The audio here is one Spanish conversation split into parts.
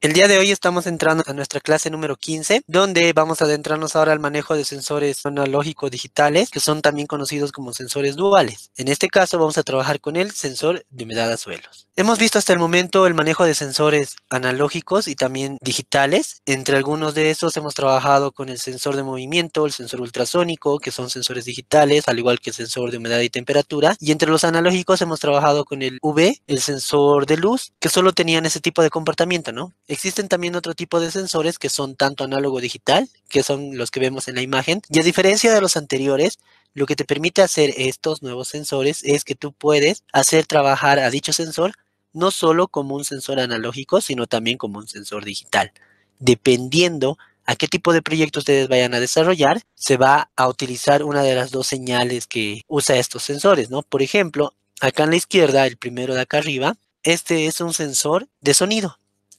El día de hoy estamos entrando a nuestra clase número 15, donde vamos a adentrarnos ahora al manejo de sensores analógicos digitales, que son también conocidos como sensores duales. En este caso vamos a trabajar con el sensor de humedad a suelos. Hemos visto hasta el momento el manejo de sensores analógicos y también digitales. Entre algunos de esos hemos trabajado con el sensor de movimiento, el sensor ultrasónico, que son sensores digitales, al igual que el sensor de humedad y temperatura. Y entre los analógicos hemos trabajado con el V, el sensor de luz, que solo tenían ese tipo de comportamiento, ¿no? Existen también otro tipo de sensores que son tanto análogo digital, que son los que vemos en la imagen, y a diferencia de los anteriores, lo que te permite hacer estos nuevos sensores es que tú puedes hacer trabajar a dicho sensor no solo como un sensor analógico, sino también como un sensor digital. Dependiendo a qué tipo de proyecto ustedes vayan a desarrollar, se va a utilizar una de las dos señales que usa estos sensores, ¿no? Por ejemplo, acá en la izquierda, el primero de acá arriba, este es un sensor de sonido.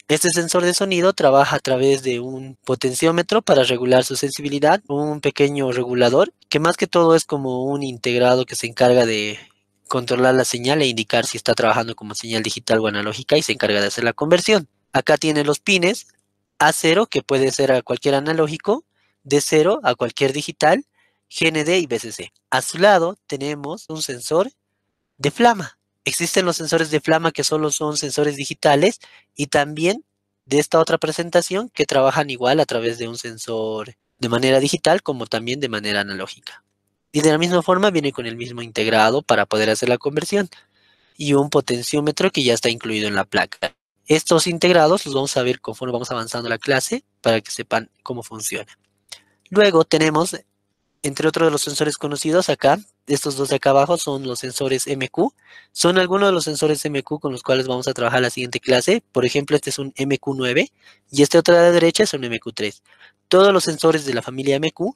Este sensor de sonido trabaja a través de un potenciómetro para regular su sensibilidad, un pequeño regulador, que más que todo es como un integrado que se encarga de controlar la señal e indicar si está trabajando como señal digital o analógica y se encarga de hacer la conversión. Acá tiene los pines A0, que puede ser a cualquier analógico, D0 a cualquier digital, GND y BCC. A su lado tenemos un sensor de flama, Existen los sensores de flama que solo son sensores digitales y también de esta otra presentación que trabajan igual a través de un sensor de manera digital como también de manera analógica. Y de la misma forma viene con el mismo integrado para poder hacer la conversión y un potenciómetro que ya está incluido en la placa. Estos integrados los vamos a ver conforme vamos avanzando la clase para que sepan cómo funciona. Luego tenemos, entre otros de los sensores conocidos acá, estos dos de acá abajo son los sensores MQ. Son algunos de los sensores MQ con los cuales vamos a trabajar la siguiente clase. Por ejemplo, este es un MQ9 y este otro de la derecha es un MQ3. Todos los sensores de la familia MQ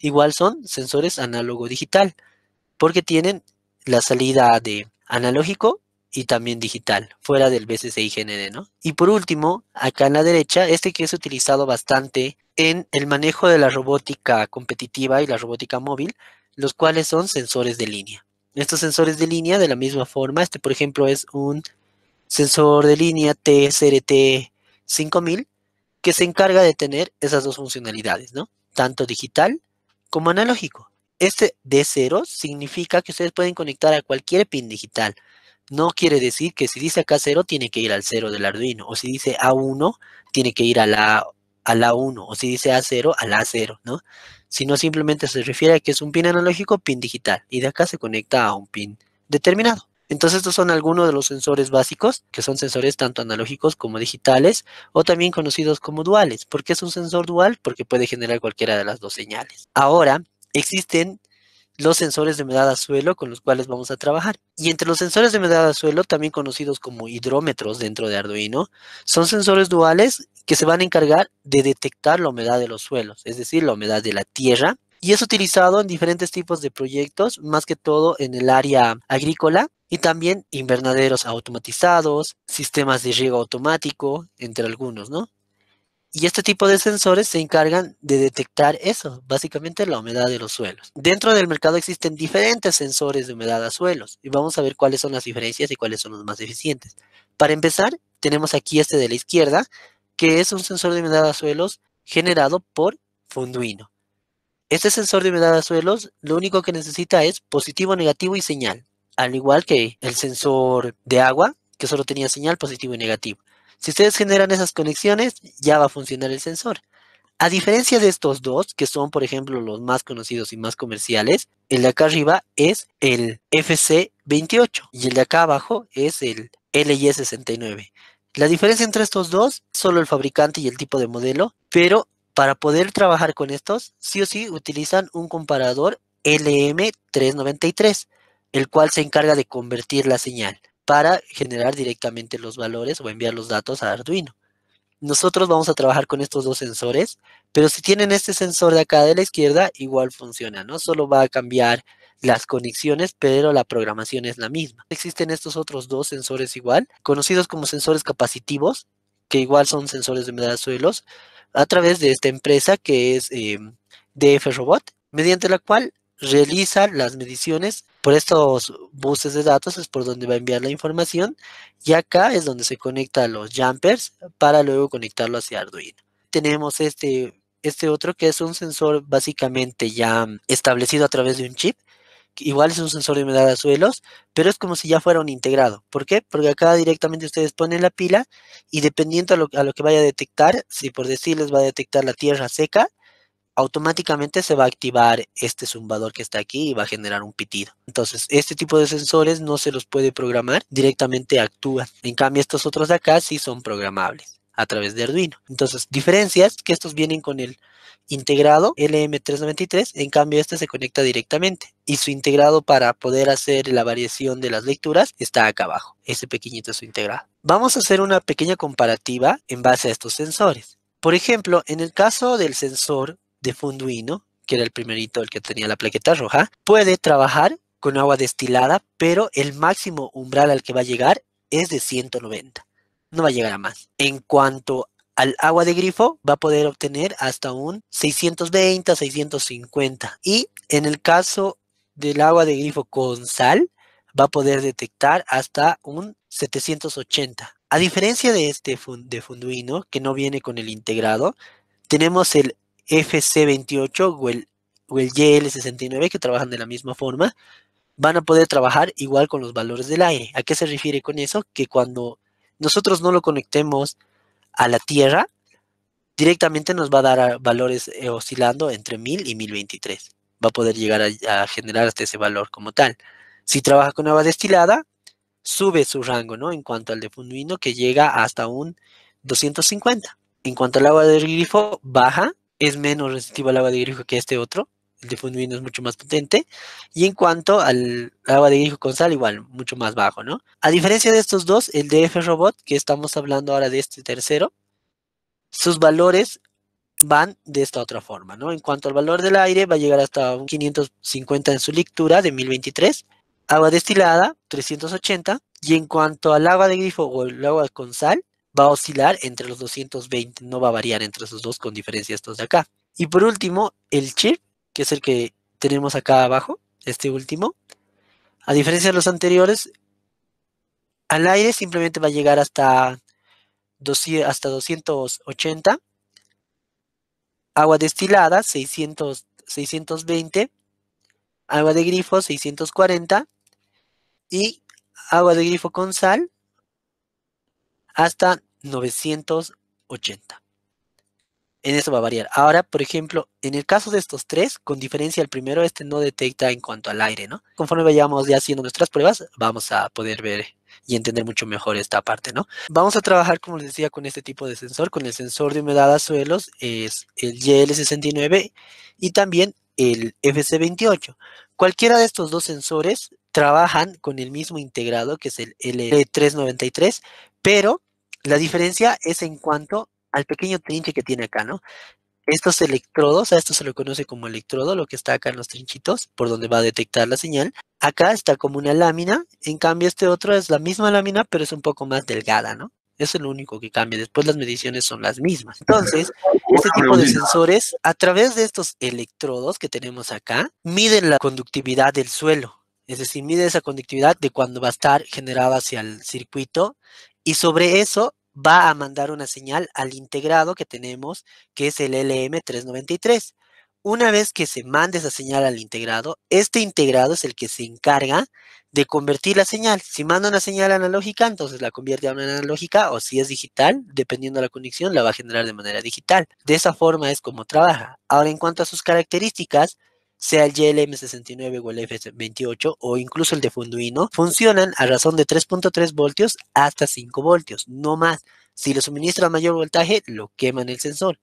igual son sensores análogo digital porque tienen la salida de analógico y también digital, fuera del BCCI GND, ¿no? Y por último, acá en la derecha, este que es utilizado bastante en el manejo de la robótica competitiva y la robótica móvil, los cuales son sensores de línea. Estos sensores de línea, de la misma forma, este por ejemplo es un sensor de línea TCRT 5000 que se encarga de tener esas dos funcionalidades, ¿no? Tanto digital como analógico. Este de 0 significa que ustedes pueden conectar a cualquier pin digital. No quiere decir que si dice acá 0 tiene que ir al 0 del Arduino, o si dice A1 tiene que ir a la, a la 1, o si dice A0 a la 0, ¿no? sino simplemente se refiere a que es un pin analógico, pin digital, y de acá se conecta a un pin determinado. Entonces estos son algunos de los sensores básicos, que son sensores tanto analógicos como digitales, o también conocidos como duales. ¿Por qué es un sensor dual? Porque puede generar cualquiera de las dos señales. Ahora, existen los sensores de humedad a suelo con los cuales vamos a trabajar. Y entre los sensores de humedad a suelo, también conocidos como hidrómetros dentro de Arduino, son sensores duales que se van a encargar de detectar la humedad de los suelos, es decir, la humedad de la tierra. Y es utilizado en diferentes tipos de proyectos, más que todo en el área agrícola y también invernaderos automatizados, sistemas de riego automático, entre algunos, ¿no? Y este tipo de sensores se encargan de detectar eso, básicamente la humedad de los suelos. Dentro del mercado existen diferentes sensores de humedad a suelos y vamos a ver cuáles son las diferencias y cuáles son los más eficientes. Para empezar, tenemos aquí este de la izquierda, que es un sensor de humedad a suelos generado por Funduino. Este sensor de humedad a suelos lo único que necesita es positivo, negativo y señal, al igual que el sensor de agua, que solo tenía señal positivo y negativo. Si ustedes generan esas conexiones, ya va a funcionar el sensor. A diferencia de estos dos, que son por ejemplo los más conocidos y más comerciales, el de acá arriba es el FC28 y el de acá abajo es el ly 69 la diferencia entre estos dos, solo el fabricante y el tipo de modelo, pero para poder trabajar con estos, sí o sí utilizan un comparador LM393, el cual se encarga de convertir la señal para generar directamente los valores o enviar los datos a Arduino. Nosotros vamos a trabajar con estos dos sensores, pero si tienen este sensor de acá de la izquierda, igual funciona, ¿no? Solo va a cambiar las conexiones, pero la programación es la misma. Existen estos otros dos sensores igual, conocidos como sensores capacitivos, que igual son sensores de suelos, a través de esta empresa que es em, DF Robot, mediante la cual realiza las mediciones por estos buses de datos, es por donde va a enviar la información, y acá es donde se conecta los jumpers para luego conectarlo hacia Arduino. Tenemos este este otro que es un sensor básicamente ya establecido a través de un chip igual es un sensor de humedad a suelos, pero es como si ya fuera un integrado. ¿Por qué? Porque acá directamente ustedes ponen la pila y dependiendo a lo, que vaya a detectar, si por decirles va a detectar la tierra seca, automáticamente se va a activar este zumbador que está aquí y va a generar un pitido. Entonces, este tipo de sensores no se los puede programar, directamente actúan. En cambio, estos otros de acá sí son programables a través de Arduino. Entonces, diferencias que estos vienen con el integrado LM393, en cambio este se conecta directamente y su integrado para poder hacer la variación de las lecturas está acá abajo, ese pequeñito es su integrado. Vamos a hacer una pequeña comparativa en base a estos sensores. Por ejemplo, en el caso del sensor de Funduino, que era el primerito, el que tenía la plaqueta roja, puede trabajar con agua destilada, pero el máximo umbral al que va a llegar es de 190 no va a llegar a más. En cuanto al agua de grifo, va a poder obtener hasta un 620, 650. Y en el caso del agua de grifo con sal, va a poder detectar hasta un 780. A diferencia de este de Funduino, que no viene con el integrado, tenemos el FC28 o el, o el YL69 que trabajan de la misma forma. Van a poder trabajar igual con los valores del aire. ¿A qué se refiere con eso? Que cuando nosotros no lo conectemos a la Tierra, directamente nos va a dar valores eh, oscilando entre 1000 y 1023. Va a poder llegar a, generar hasta ese valor como tal. Si trabaja con agua destilada, sube su rango, ¿no? En cuanto al de Funduino, que llega hasta un 250. En cuanto al agua de grifo, baja, es menos resistivo al agua de grifo que este otro, el es mucho más potente. Y en cuanto al agua de grifo con sal, igual, mucho más bajo, ¿no? A diferencia de estos dos, el DF Robot, que estamos hablando ahora de este tercero, sus valores van de esta otra forma, ¿no? En cuanto al valor del aire, va a llegar hasta un 550 en su lectura de 1023, agua destilada 380, y en cuanto al agua de grifo o el agua con sal, va a oscilar entre los 220, no va a variar entre esos dos con diferencia estos de acá. Y por último, el chip que es el que tenemos acá abajo, este último. A diferencia de los anteriores, al aire simplemente va a llegar hasta, hasta 280. Agua destilada, 620. Agua de grifo, 640. Y agua de grifo con sal, hasta 980 en eso va a variar. Ahora, por ejemplo, en el caso de estos tres, con diferencia al primero, este no detecta en cuanto al aire, ¿no? Conforme vayamos ya haciendo nuestras pruebas, vamos a poder ver y entender mucho mejor esta parte, ¿no? Vamos a trabajar, como les decía, con este tipo de sensor, con el sensor de humedad a suelos, es el YL69 y también el FC28. Cualquiera de estos dos sensores trabajan con el mismo integrado, que es el L393, pero la diferencia es en cuanto al pequeño trinche que tiene acá, ¿no? Estos electrodos, a esto se lo conoce como electrodo, lo que está acá en los trinchitos, por donde va a detectar la señal. Acá está como una lámina, en cambio este otro es la misma lámina, pero es un poco más delgada, ¿no? es el único que cambia. Después las mediciones son las mismas. Entonces, este tipo de sensores, a través de estos electrodos que tenemos acá, miden la conductividad del suelo. Es decir, mide esa conductividad de cuando va a estar generada hacia el circuito y sobre eso va a mandar una señal al integrado que tenemos, que es el LM393. Una vez que se mande esa señal al integrado, este integrado es el que se encarga de convertir la señal. Si manda una señal analógica, entonces la convierte a una analógica o si es digital, dependiendo de la conexión, la va a generar de manera digital. De esa forma es como trabaja. Ahora, en cuanto a sus características, sea el glm 69 o el F28 o incluso el de Funduino, funcionan a razón de 3.3 voltios hasta 5 voltios, no más. Si le suministran mayor voltaje, lo queman el sensor.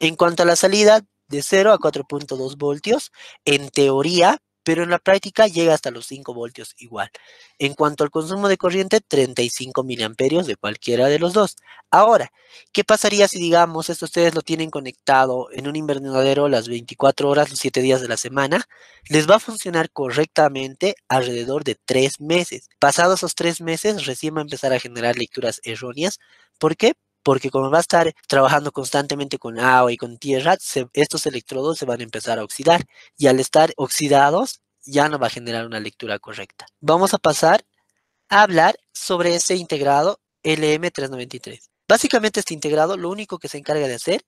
En cuanto a la salida de 0 a 4.2 voltios, en teoría pero en la práctica llega hasta los 5 voltios igual. En cuanto al consumo de corriente, 35 miliamperios de cualquiera de los dos. Ahora, ¿qué pasaría si, digamos, esto ustedes lo tienen conectado en un invernadero las 24 horas, los 7 días de la semana? Les va a funcionar correctamente alrededor de 3 meses. Pasados esos 3 meses, recién va a empezar a generar lecturas erróneas. ¿Por qué? porque como va a estar trabajando constantemente con agua y con tierra, estos electrodos se van a empezar a oxidar y al estar oxidados ya no va a generar una lectura correcta. Vamos a pasar a hablar sobre ese integrado LM393. Básicamente este integrado lo único que se encarga de hacer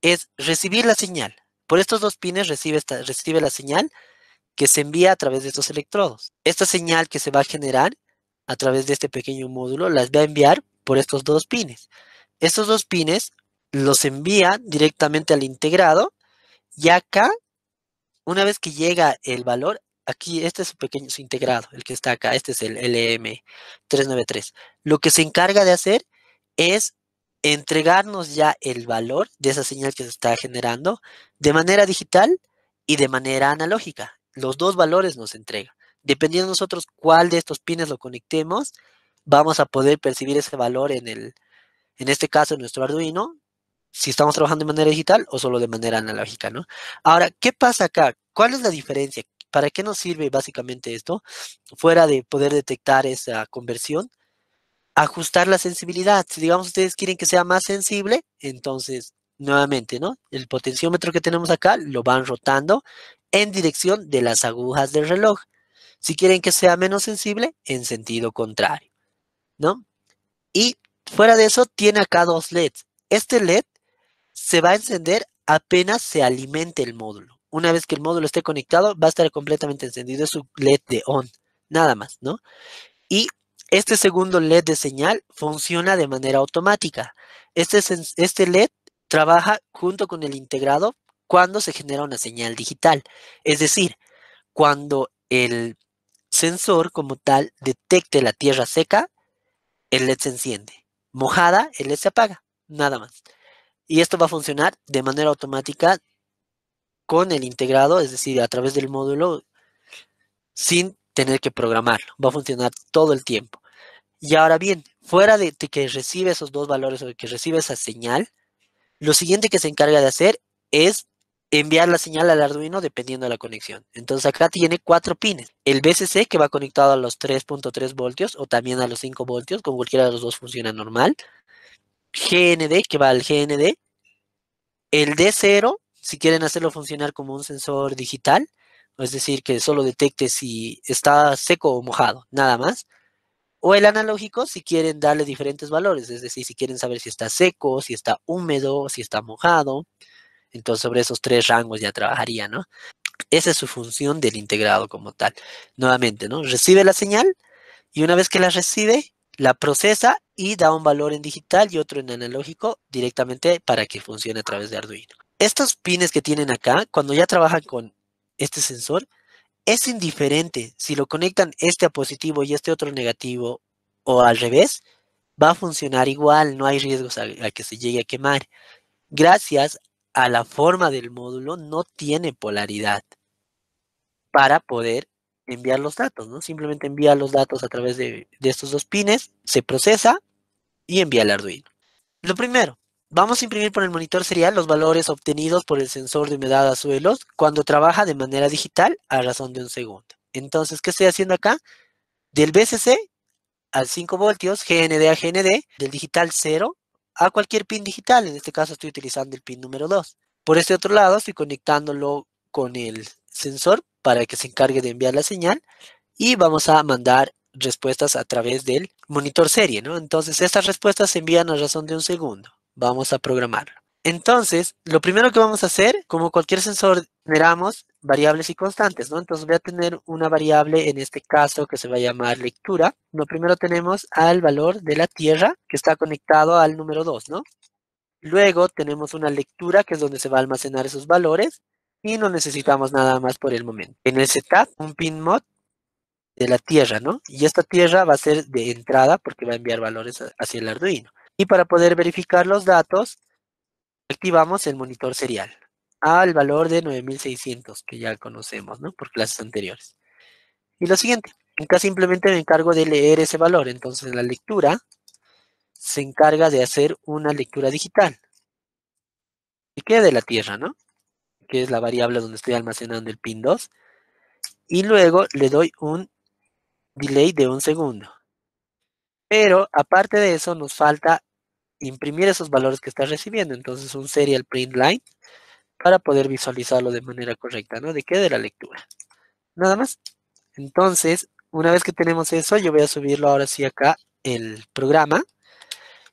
es recibir la señal. Por estos dos pines recibe, recibe la señal que se envía a través de estos electrodos. Esta señal que se va a generar a través de este pequeño módulo las va a enviar por estos dos pines. Estos dos pines los envía directamente al integrado y acá, una vez que llega el valor, aquí este es su pequeño su integrado, el que está acá, este es el LM393. Lo que se encarga de hacer es entregarnos ya el valor de esa señal que se está generando de manera digital y de manera analógica. Los dos valores nos entrega. Dependiendo de nosotros cuál de estos pines lo conectemos, vamos a poder percibir ese valor en el, en este caso nuestro Arduino, si estamos trabajando de manera digital o solo de manera analógica, ¿no? Ahora, ¿qué pasa acá? ¿Cuál es la diferencia? ¿Para qué nos sirve básicamente esto? Fuera de poder detectar esa conversión, ajustar la sensibilidad. Si digamos ustedes quieren que sea más sensible, entonces nuevamente, ¿no? El potenciómetro que tenemos acá lo van rotando en dirección de las agujas del reloj. Si quieren que sea menos sensible, en sentido contrario, ¿no? Y Fuera de eso, tiene acá dos LEDs. Este LED se va a encender apenas se alimente el módulo. Una vez que el módulo esté conectado, va a estar completamente encendido. Es un LED de on, nada más, ¿no? Y este segundo LED de señal funciona de manera automática. Este, este LED trabaja junto con el integrado cuando se genera una señal digital. Es decir, cuando el sensor como tal detecte la tierra seca, el LED se enciende mojada, el se apaga, nada más. Y esto va a funcionar de manera automática con el integrado, es decir, a través del módulo, sin tener que programarlo. Va a funcionar todo el tiempo. Y ahora bien, fuera de que recibe esos dos valores o que recibe esa señal, lo siguiente que se encarga de hacer es enviar la señal al Arduino dependiendo de la conexión. Entonces acá tiene cuatro pines. El BCC, que va conectado a los 3.3 voltios o también a los 5 voltios, con cualquiera de los dos funciona normal. GND que va al GND. El D0 si quieren hacerlo funcionar como un sensor digital, es decir, que solo detecte si está seco o mojado, nada más. O el analógico si quieren darle diferentes valores, es decir, si quieren saber si está seco, si está húmedo, si está mojado. Entonces, sobre esos tres rangos ya trabajaría, ¿no? Esa es su función del integrado como tal. Nuevamente, ¿no? Recibe la señal y una vez que la recibe, la procesa y da un valor en digital y otro en analógico directamente para que funcione a través de Arduino. Estos pines que tienen acá, cuando ya trabajan con este sensor, es indiferente si lo conectan este a positivo y este otro negativo o al revés, va a funcionar igual, no hay riesgos a, que se llegue a quemar gracias a la forma del módulo no tiene polaridad para poder enviar los datos, ¿no? Simplemente envía los datos a través de, estos dos pines, se procesa y envía al Arduino. Lo primero, vamos a imprimir por el monitor serial los valores obtenidos por el sensor de humedad a suelos cuando trabaja de manera digital a razón de un segundo. Entonces, ¿qué estoy haciendo acá? Del BCC al 5 voltios, GND a GND, del digital 0 a cualquier pin digital. En este caso estoy utilizando el pin número 2. Por este otro lado estoy conectándolo con el sensor para que se encargue de enviar la señal y vamos a mandar respuestas a través del monitor serie, ¿no? Entonces estas respuestas se envían a razón de un segundo. Vamos a programarlo. Entonces, lo primero que vamos a hacer, como cualquier sensor generamos variables y constantes, ¿no? Entonces voy a tener una variable, en este caso, que se va a llamar lectura. Lo primero tenemos al valor de la tierra, que está conectado al número 2, ¿no? Luego tenemos una lectura, que es donde se va a almacenar esos valores, y no necesitamos nada más por el momento. En el setup, un pin mod de la tierra, ¿no? Y esta tierra va a ser de entrada, porque va a enviar valores hacia el Arduino. Y para poder verificar los datos, activamos el monitor serial al valor de 9600 que ya conocemos, ¿no? Por clases anteriores. Y lo siguiente, acá simplemente me encargo de leer ese valor. Entonces la lectura se encarga de hacer una lectura digital. Y queda de la tierra, ¿no? Que es la variable donde estoy almacenando el pin 2. Y luego le doy un delay de un segundo. Pero aparte de eso nos falta imprimir esos valores que está recibiendo. Entonces un serial print line para poder visualizarlo de manera correcta, ¿no? ¿De qué? De la lectura. Nada más. Entonces, una vez que tenemos eso, yo voy a subirlo ahora sí acá, el programa.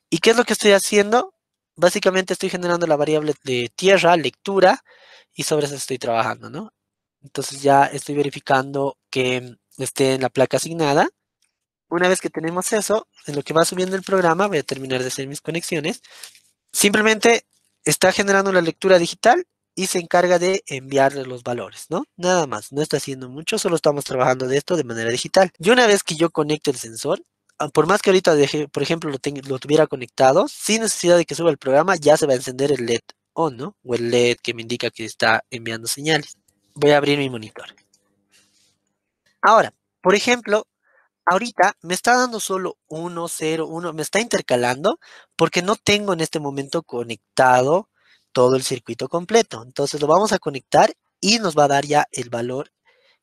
¿Y qué es lo que estoy haciendo? Básicamente estoy generando la variable de tierra, lectura, y sobre eso estoy trabajando, ¿no? Entonces ya estoy verificando que esté en la placa asignada. Una vez que tenemos eso, en lo que va subiendo el programa, voy a terminar de hacer mis conexiones. Simplemente está generando la lectura digital y se encarga de enviarle los valores, ¿no? Nada más, no está haciendo mucho, solo estamos trabajando de esto de manera digital. Y una vez que yo conecte el sensor, ah, por más que ahorita, por ejemplo, lo, lo tuviera conectado, sin necesidad de que suba el programa, ya se va a encender el LED on, ¿no? O el LED que me indica que está enviando señales. Voy a abrir mi monitor. Ahora, por ejemplo, ahorita me está dando solo 1, 0, 1, me está intercalando porque no tengo en este momento conectado todo el circuito completo. Entonces lo vamos a conectar y nos va a dar ya el valor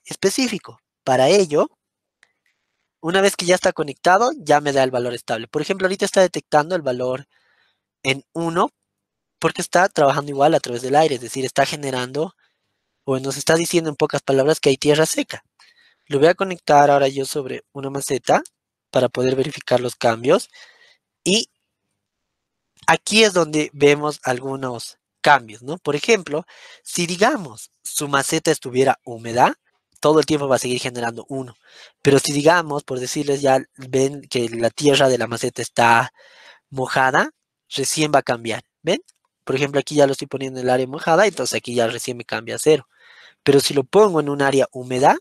específico. Para ello, una vez que ya está conectado, ya me da el valor estable. Por ejemplo, ahorita está detectando el valor en 1 porque está trabajando igual a través del aire, es decir, está generando o nos está diciendo en pocas palabras que hay tierra seca. Lo voy a conectar ahora yo sobre una maceta para poder verificar los cambios y aquí es donde vemos algunos cambios, ¿no? Por ejemplo, si digamos su maceta estuviera húmeda, todo el tiempo va a seguir generando uno. Pero si digamos, por decirles ya, ven que la tierra de la maceta está mojada, recién va a cambiar. ¿Ven? Por ejemplo, aquí ya lo estoy poniendo en el área mojada, entonces aquí ya recién me cambia a cero. Pero si lo pongo en un área húmeda,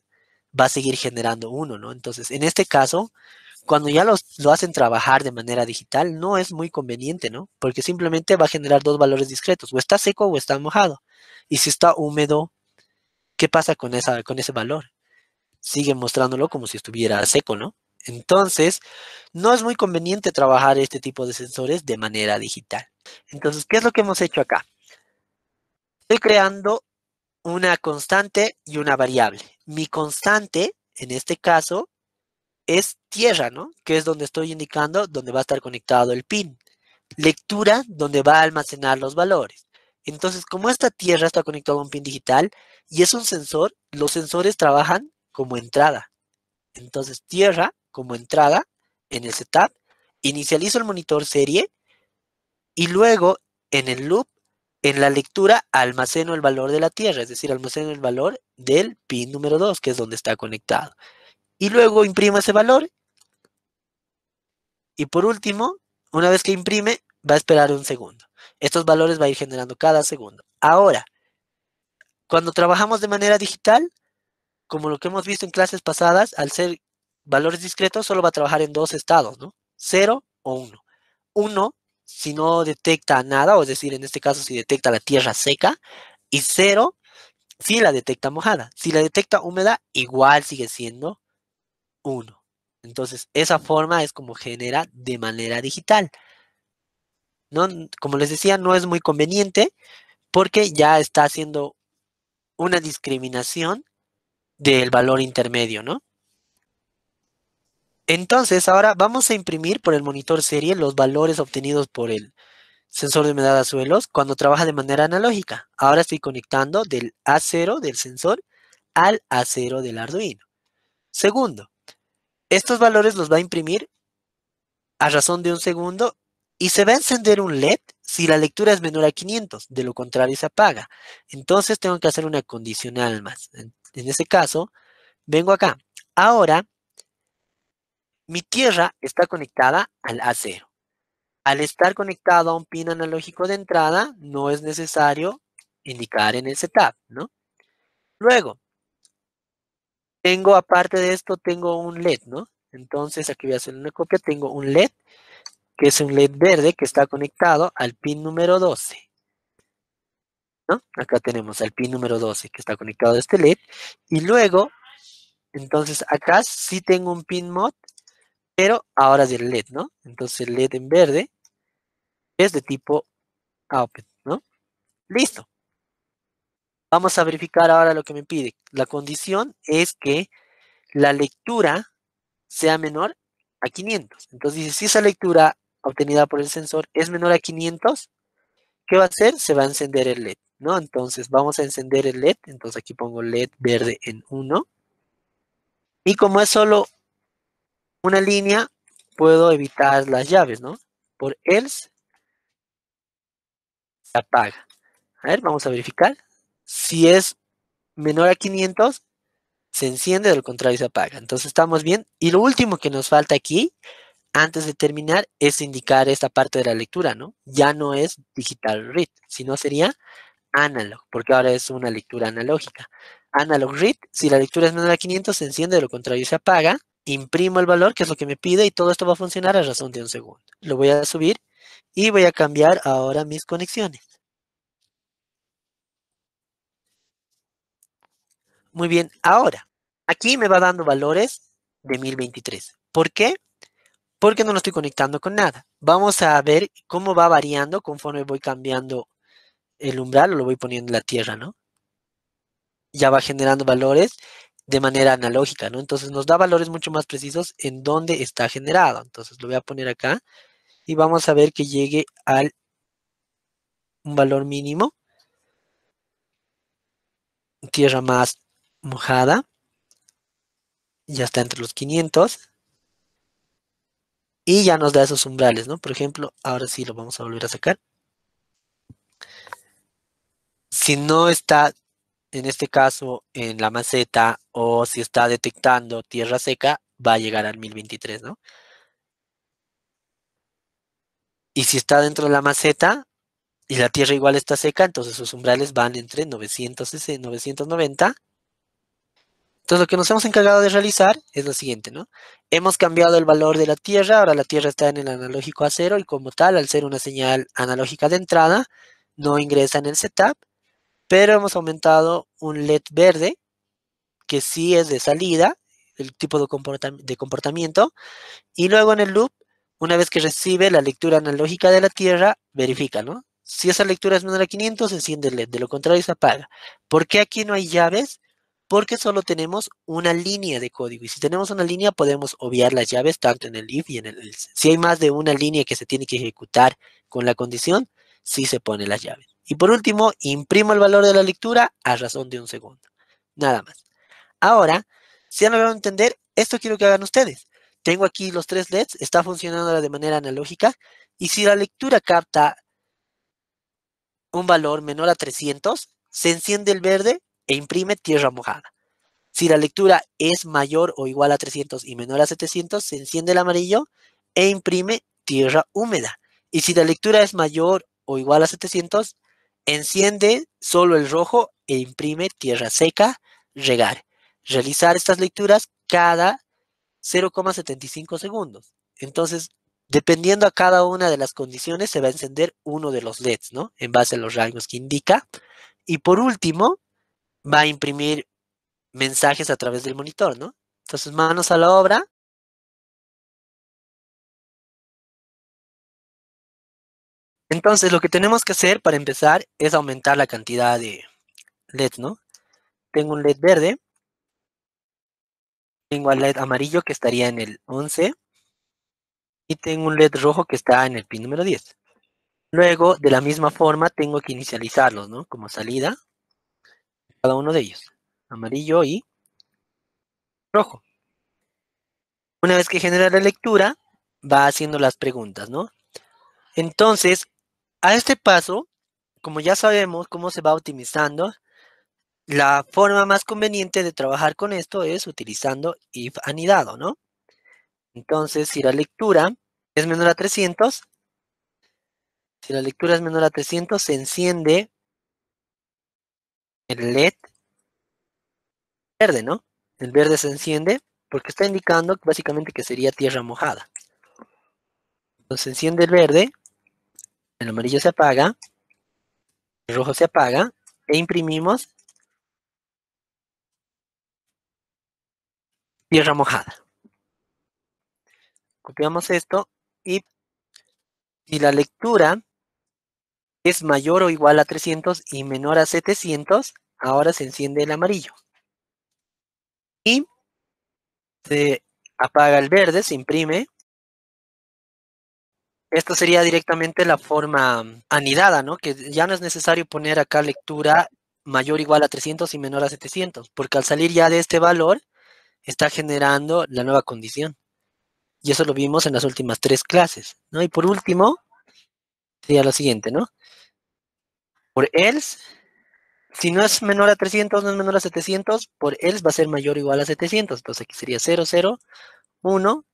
va a seguir generando uno, ¿no? Entonces, en este caso, cuando ya lo hacen trabajar de manera digital, no es muy conveniente, ¿no? Porque simplemente va a generar dos valores discretos, o está seco o está mojado. Y si está húmedo, ¿qué pasa con, esa, con ese valor? Sigue mostrándolo como si estuviera seco, ¿no? Entonces, no es muy conveniente trabajar este tipo de sensores de manera digital. Entonces, ¿qué es lo que hemos hecho acá? Estoy creando una constante y una variable. Mi constante, en este caso, es tierra, ¿no? Que es donde estoy indicando donde va a estar conectado el pin. Lectura, donde va a almacenar los valores. Entonces, como esta tierra está conectada a un pin digital y es un sensor, los sensores trabajan como entrada. Entonces, tierra como entrada en el setup, inicializo el monitor serie y luego en el loop, en la lectura, almaceno el valor de la tierra, es decir, almaceno el valor del pin número 2, que es donde está conectado y luego imprime ese valor. Y por último, una vez que imprime, va a esperar un segundo. Estos valores va a ir generando cada segundo. Ahora, cuando trabajamos de manera digital, como lo que hemos visto en clases pasadas, al ser valores discretos, solo va a trabajar en dos estados, ¿no? Cero o uno. Uno, si no detecta nada, o es decir, en este caso, si detecta la tierra seca, y cero, si la detecta mojada. Si la detecta húmeda, igual sigue siendo uno. Entonces, esa forma es como genera de manera digital. como les decía, no es muy conveniente porque ya está haciendo una discriminación del valor intermedio, ¿no? Entonces, ahora vamos a imprimir por el monitor serie los valores obtenidos por el sensor de humedad de suelos cuando trabaja de manera analógica. Ahora estoy conectando del A0 del sensor al A0 del Arduino. Segundo, estos valores los va a imprimir a razón de un segundo y se va a encender un LED si la lectura es menor a 500, de lo contrario se apaga. Entonces tengo que hacer una condicional más. En, ese caso, vengo acá. Ahora, mi tierra está conectada al A0. Al estar conectado a un pin analógico de entrada, no es necesario indicar en el setup, ¿no? Luego, tengo, aparte de esto, tengo un LED, ¿no? Entonces, aquí voy a hacer una copia, tengo un LED, que es un LED verde que está conectado al pin número 12. ¿No? Acá tenemos al pin número 12 que está conectado a este LED. Y luego, entonces acá sí tengo un pin mod, pero ahora es del LED, ¿no? Entonces el LED en verde es de tipo output, ¿no? Listo. Vamos a verificar ahora lo que me pide. La condición es que la lectura sea menor a 500. Entonces si esa lectura obtenida por el sensor es menor a 500, ¿qué va a hacer? Se va a encender el LED, ¿no? Entonces vamos a encender el LED. Entonces aquí pongo LED verde en 1. Y como es solo una línea, puedo evitar las llaves, ¿no? Por else se apaga. A ver, vamos a verificar. Si es menor a 500, se enciende, de lo contrario se apaga. Entonces estamos bien. Y lo último que nos falta aquí, antes de terminar, es indicar esta parte de la lectura, ¿no? Ya no es digital read, sino sería analog, porque ahora es una lectura analógica. Analog read, si la lectura es menor a 500, se enciende, de lo contrario se apaga. Imprimo el valor, que es lo que me pide, y todo esto va a funcionar a razón de un segundo. Lo voy a subir y voy a cambiar ahora mis conexiones. Muy bien, ahora, aquí me va dando valores de 1023. ¿Por qué? Porque no lo estoy conectando con nada. Vamos a ver cómo va variando conforme voy cambiando el umbral o lo voy poniendo en la tierra, ¿no? Ya va generando valores de manera analógica, ¿no? Entonces nos da valores mucho más precisos en dónde está generado. Entonces lo voy a poner acá y vamos a ver que llegue al un valor mínimo. Tierra más mojada. Ya está entre los 500. Y ya nos da esos umbrales, ¿no? Por ejemplo, ahora sí lo vamos a volver a sacar. Si no está, en este caso, en la maceta o si está detectando tierra seca, va a llegar al 1023, ¿no? Y si está dentro de la maceta y la tierra igual está seca, entonces sus umbrales van entre 960, 990 entonces lo que nos hemos encargado de realizar es lo siguiente, ¿no? Hemos cambiado el valor de la tierra, ahora la tierra está en el analógico a cero y como tal, al ser una señal analógica de entrada, no ingresa en el setup, pero hemos aumentado un LED verde, que sí es de salida, el tipo de, de comportamiento, y luego en el loop, una vez que recibe la lectura analógica de la tierra, verifica, ¿no? Si esa lectura es menor a 500, enciende el LED, de lo contrario se apaga. ¿Por qué aquí no hay llaves? porque solo tenemos una línea de código. Y si tenemos una línea, podemos obviar las llaves tanto en el if y en el else. Si hay más de una línea que se tiene que ejecutar con la condición, sí se pone las llaves. Y por último, imprimo el valor de la lectura a razón de un segundo. Nada más. Ahora, si ya me van a entender, esto quiero que hagan ustedes. Tengo aquí los tres LEDs, está funcionando de manera analógica. Y si la lectura capta un valor menor a 300, se enciende el verde e imprime tierra mojada. Si la lectura es mayor o igual a 300 y menor a 700, se enciende el amarillo e imprime tierra húmeda. Y si la lectura es mayor o igual a 700, enciende solo el rojo e imprime tierra seca, regar. Realizar estas lecturas cada 0,75 segundos. Entonces, dependiendo a cada una de las condiciones, se va a encender uno de los LEDs, ¿no? En base a los rangos que indica. Y por último, va a imprimir mensajes a través del monitor, ¿no? Entonces, manos a la obra. Entonces, lo que tenemos que hacer para empezar es aumentar la cantidad de LED, ¿no? Tengo un LED verde. Tengo un LED amarillo que estaría en el 11. Y tengo un LED rojo que está en el pin número 10. Luego, de la misma forma, tengo que inicializarlos, ¿no? Como salida cada uno de ellos, amarillo y rojo. Una vez que genera la lectura, va haciendo las preguntas, ¿no? Entonces, a este paso, como ya sabemos cómo se va optimizando, la forma más conveniente de trabajar con esto es utilizando if anidado, ¿no? Entonces, si la lectura es menor a 300, si la lectura es menor a 300, se enciende el LED verde, ¿no? El verde se enciende porque está indicando básicamente que sería tierra mojada. Entonces se enciende el verde, el amarillo se apaga, el rojo se apaga e imprimimos tierra mojada. Copiamos esto y si la lectura es mayor o igual a 300 y menor a 700, ahora se enciende el amarillo. Y se apaga el verde, se imprime. Esto sería directamente la forma mm, anidada, ¿no? Que ya no es necesario poner acá lectura mayor o igual a 300 y menor a 700, porque al salir ya de este valor, está generando la nueva condición. Y eso lo vimos en las últimas tres clases, ¿no? Y por último, sería lo siguiente, ¿no? Por else si no es menor a 300, no es menor a 700, por él va a ser mayor o igual a 700. Entonces aquí sería 0, 0, 1.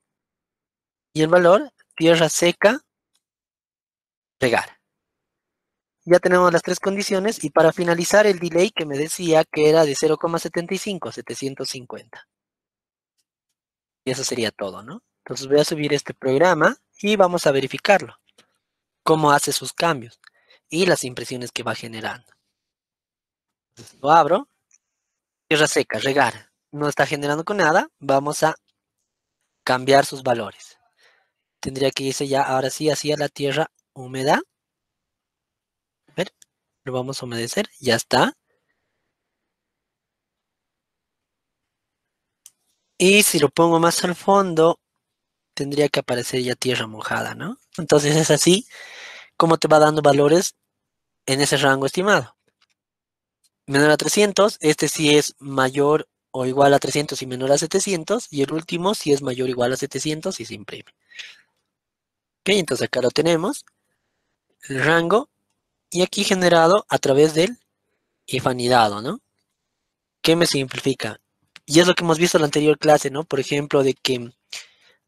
Y el valor, tierra seca, regar. Ya tenemos las tres condiciones. Y para finalizar, el delay que me decía que era de 0,75 750. Y eso sería todo, ¿no? Entonces voy a subir este programa y vamos a verificarlo. Cómo hace sus cambios y las impresiones que va generando. Lo abro. Tierra seca, regar. No está generando con nada. Vamos a cambiar sus valores. Tendría que irse ya, ahora sí, hacía la tierra húmeda. A ver, lo vamos a humedecer. Ya está. Y si lo pongo más al fondo, tendría que aparecer ya tierra mojada, ¿no? Entonces es así como te va dando valores en ese rango estimado menor a 300, este sí es mayor o igual a 300 y menor a 700, y el último sí es mayor o igual a 700 y se imprime. Ok, entonces acá lo tenemos, el rango, y aquí generado a través del efanidado, ¿no? ¿Qué me simplifica? Y es lo que hemos visto en la anterior clase, ¿no? Por ejemplo, de que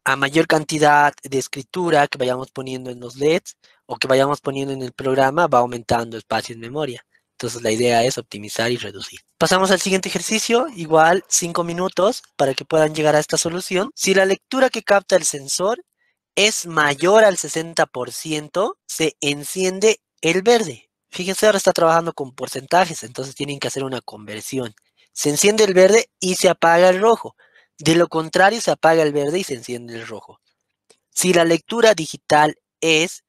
a mayor cantidad de escritura que vayamos poniendo en los LEDs o que vayamos poniendo en el programa, va aumentando espacio en memoria. Entonces la idea es optimizar y reducir. Pasamos al siguiente ejercicio, igual 5 minutos para que puedan llegar a esta solución. Si la lectura que capta el sensor es mayor al 60%, se enciende el verde. Fíjense, ahora está trabajando con porcentajes, entonces tienen que hacer una conversión. Se enciende el verde y se apaga el rojo. De lo contrario, se apaga el verde y se enciende el rojo. Si la lectura digital es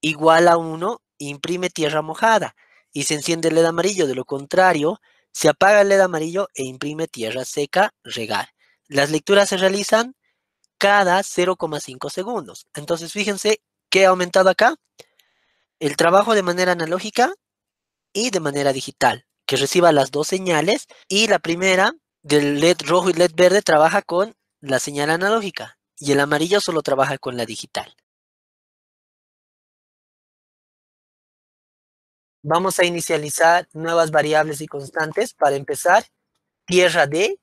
igual a 1, imprime tierra mojada y se enciende el LED amarillo. De lo contrario, se apaga el LED amarillo e imprime tierra seca, regar. Las lecturas se realizan cada 0,5 segundos. Entonces, fíjense que ha aumentado acá el trabajo de manera analógica y de manera digital, que reciba las dos señales y la primera del LED rojo y LED verde trabaja con la señal analógica y el amarillo solo trabaja con la digital. Vamos a inicializar nuevas variables y constantes. Para empezar, tierra D,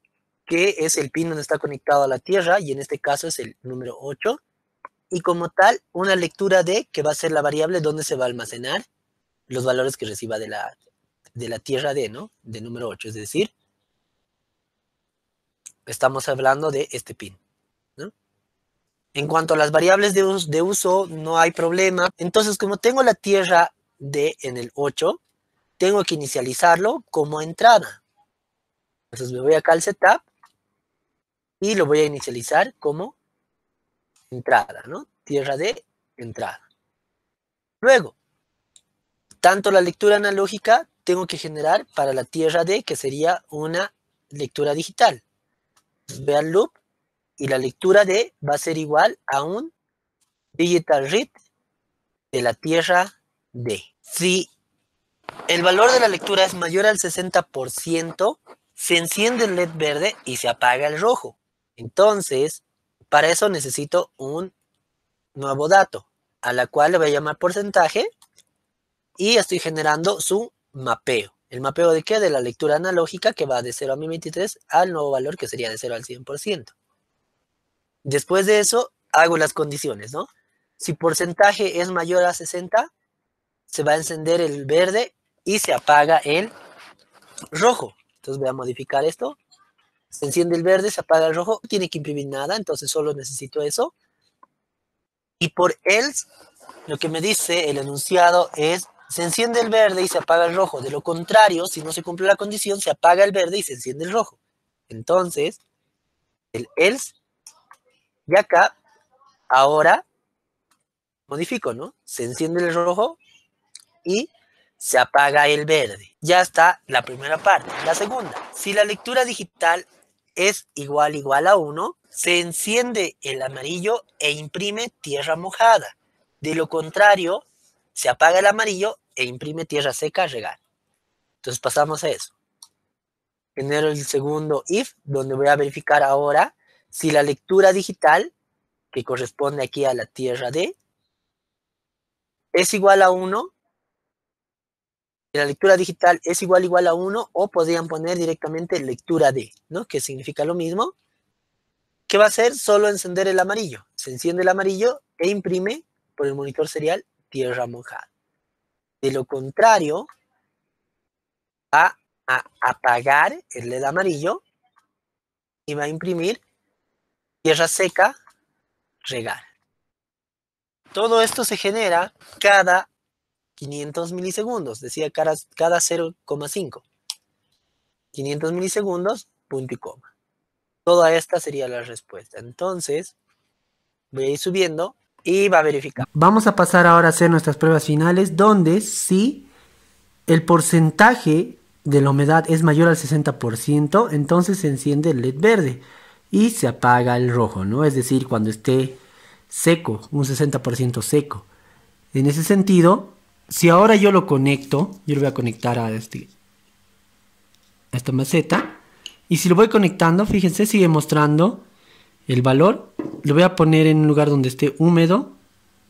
que es el pin donde está conectado a la tierra, y en este caso es el número 8. Y como tal, una lectura D, que va a ser la variable donde se va a almacenar los valores que reciba de la, de la tierra D, ¿no? De número 8, es decir, estamos hablando de este pin. En cuanto a las variables de uso, de uso, no hay problema. Entonces, como tengo la tierra D en el 8, tengo que inicializarlo como entrada. Entonces me voy acá al setup y lo voy a inicializar como entrada, ¿no? Tierra de entrada. Luego, tanto la lectura analógica tengo que generar para la tierra D, que sería una lectura digital. Ve loop y la lectura D va a ser igual a un digital read de la tierra D. Si el valor de la lectura es mayor al 60%, se enciende el LED verde y se apaga el rojo. Entonces, para eso necesito un nuevo dato, a la cual le voy a llamar porcentaje y estoy generando su mapeo. ¿El mapeo de qué? De la lectura analógica que va de 0 a 1023 al nuevo valor que sería de 0 al 100%. Después de eso, hago las condiciones, ¿no? Si porcentaje es mayor a 60, se va a encender el verde y se apaga el rojo. Entonces voy a modificar esto. Se enciende el verde, se apaga el rojo. tiene que imprimir nada, entonces solo necesito eso. Y por else, lo que me dice el enunciado es, se enciende el verde y se apaga el rojo. De lo contrario, si no se cumple la condición, se apaga el verde y se enciende el rojo. Entonces, el else, y acá, ahora, modifico, ¿no? Se enciende el rojo, y se apaga el verde. Ya está la primera parte. La segunda, si la lectura digital es igual igual a 1, se enciende el amarillo e imprime tierra mojada. De lo contrario, se apaga el amarillo e imprime tierra seca regar. Entonces pasamos a eso. Genero el segundo if, donde voy a verificar ahora si la lectura digital, que corresponde aquí a la tierra D, es igual a 1 la lectura digital es igual igual a 1 o podrían poner directamente lectura D, ¿no? Que significa lo mismo. ¿Qué va a hacer? Solo encender el amarillo. Se enciende el amarillo e imprime por el monitor serial tierra mojada. De lo contrario, va a apagar el LED amarillo y va a imprimir tierra seca, regar. Todo esto se genera cada 500 milisegundos, decía cada, cada 0,5. 500 milisegundos, punto y coma. Toda esta sería la respuesta. Entonces, voy a ir subiendo y va a verificar. Vamos a pasar ahora a hacer nuestras pruebas finales, donde si el porcentaje de la humedad es mayor al 60%, entonces se enciende el LED verde y se apaga el rojo, ¿no? Es decir, cuando esté seco, un 60% seco. En ese sentido, si ahora yo lo conecto, yo lo voy a conectar a, este, a esta maceta. Y si lo voy conectando, fíjense, sigue mostrando el valor. Lo voy a poner en un lugar donde esté húmedo.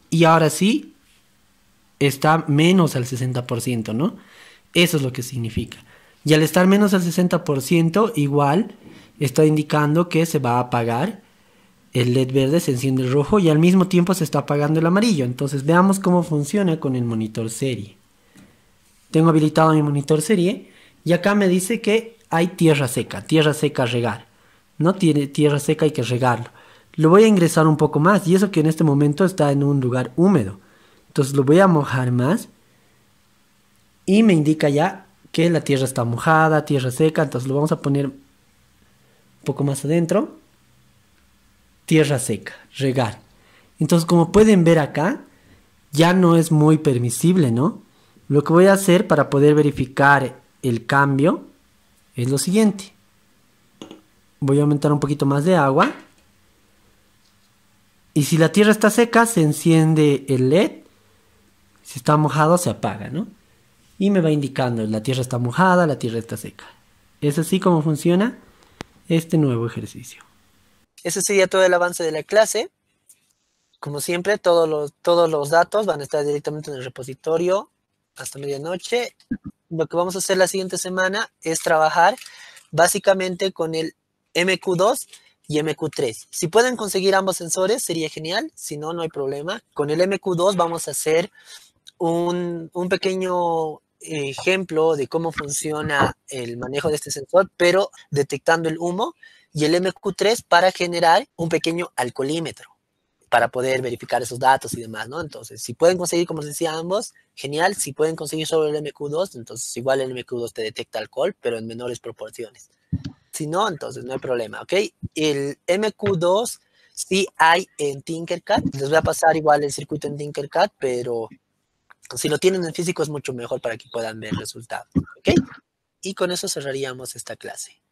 Y ahora sí, está menos al 60%, ¿no? Eso es lo que significa. Y al estar menos al 60%, igual está indicando que se va a apagar el LED verde se enciende el rojo y al mismo tiempo se está apagando el amarillo. Entonces veamos cómo funciona con el monitor serie. Tengo habilitado mi monitor serie y acá me dice que hay tierra seca, tierra seca regar. No tiene tierra seca hay que regarlo. Lo voy a ingresar un poco más y eso que en este momento está en un lugar húmedo. Entonces lo voy a mojar más y me indica ya que la tierra está mojada, tierra seca, entonces lo vamos a poner un poco más adentro tierra seca, regar. Entonces, como pueden ver acá, ya no es muy permisible, ¿no? Lo que voy a hacer para poder verificar el cambio es lo siguiente. Voy a aumentar un poquito más de agua. Y si la tierra está seca, se enciende el LED. Si está mojado, se apaga, ¿no? Y me va indicando, la tierra está mojada, la tierra está seca. Es así como funciona este nuevo ejercicio. Ese sería todo el avance de la clase. Como siempre, todos los, datos van a estar directamente en el repositorio hasta medianoche. Lo que vamos a hacer la siguiente semana es trabajar básicamente con el MQ2 y MQ3. Si pueden conseguir ambos sensores, sería genial. Si no, no hay problema. Con el MQ2 vamos a hacer un pequeño ejemplo de cómo funciona el manejo de este sensor, pero detectando el humo y el MQ3 para generar un pequeño alcoholímetro para poder verificar esos datos y demás, ¿no? Entonces, si pueden conseguir, como les decía, ambos, genial. Si pueden conseguir solo el MQ2, entonces igual el MQ2 te detecta alcohol, pero en menores proporciones. Si no, entonces no hay problema, ¿ok? El MQ2 sí hay en Tinkercad. Les voy a pasar igual el circuito en Tinkercad, pero si lo tienen en físico es mucho mejor para que puedan ver el resultado, ¿ok? Y con eso cerraríamos esta clase.